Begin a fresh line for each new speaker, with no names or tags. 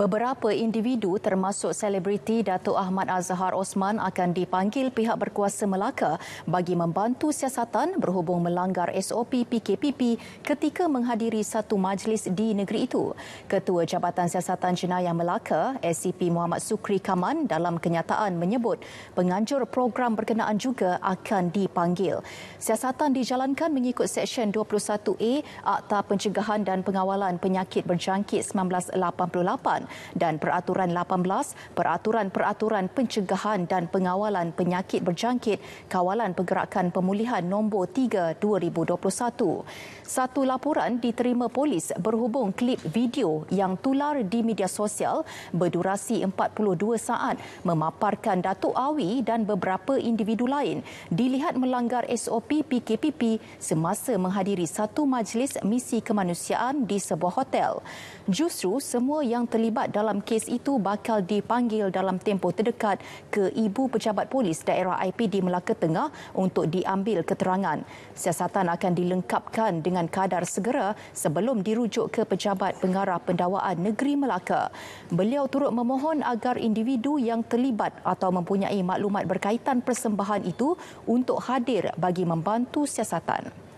Beberapa individu termasuk selebriti Datuk Ahmad Azhar Osman akan dipanggil pihak berkuasa Melaka bagi membantu siasatan berhubung melanggar SOP PKPP ketika menghadiri satu majlis di negeri itu. Ketua Jabatan Siasatan Jenayah Melaka, SCP Muhammad Sukri Kaman dalam kenyataan menyebut penganjur program berkenaan juga akan dipanggil. Siasatan dijalankan mengikut Seksyen 21A Akta Pencegahan dan Pengawalan Penyakit Berjangkit 1988 dan Peraturan 18 Peraturan-Peraturan Pencegahan dan Pengawalan Penyakit Berjangkit Kawalan Pergerakan Pemulihan No. 3 2021. Satu laporan diterima polis berhubung klip video yang tular di media sosial berdurasi 42 saat memaparkan Datuk Awi dan beberapa individu lain dilihat melanggar SOP PKPP semasa menghadiri satu majlis misi kemanusiaan di sebuah hotel. Justru semua yang terlibat terlibat dalam kes itu bakal dipanggil dalam tempoh terdekat ke ibu pejabat polis daerah IPD Melaka Tengah untuk diambil keterangan. Siasatan akan dilengkapkan dengan kadar segera sebelum dirujuk ke pejabat pengarah pendawaan negeri Melaka. Beliau turut memohon agar individu yang terlibat atau mempunyai maklumat berkaitan persembahan itu untuk hadir bagi membantu siasatan.